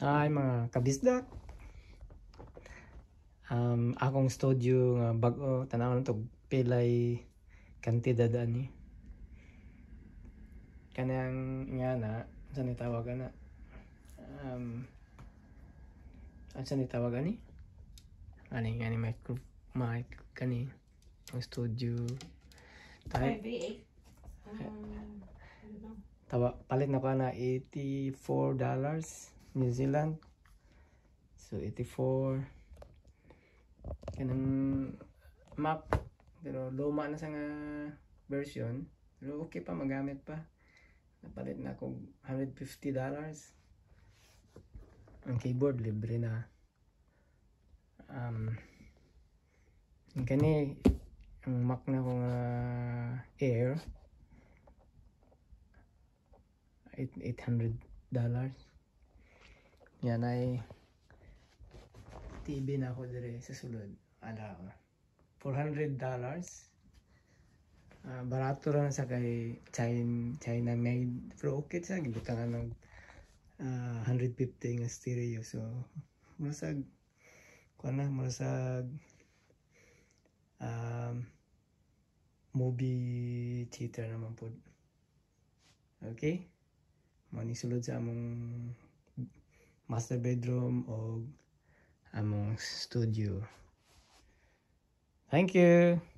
Ay mga kabisdak. Um, akong studio nga bago tanaw na to pilay kantidad ani. Kanang nga na sa ni tawag na um sa ni tawag ani ani nga mic mic kani ang studio tayo um, tawa palit na ko na 84 dollars New Zealand. So 84 kanang map pero luma na sa nga version pero okay pa magamit pa napalit na ako 150 dollars ang keyboard libre na um ang kani ang Mac na ko uh, ah, Air 800 dollars yan ay TV na ako dire sa sulod. Ala ko. $400 dollars. Uh, barato rin sa kay China, China made pero okay sa gibutan na ng uh, ah, 150 nga stereo so murasag kuan na murasag um, movie theater naman po okay mo ni sulod sa among master bedroom o among studio. Thank you!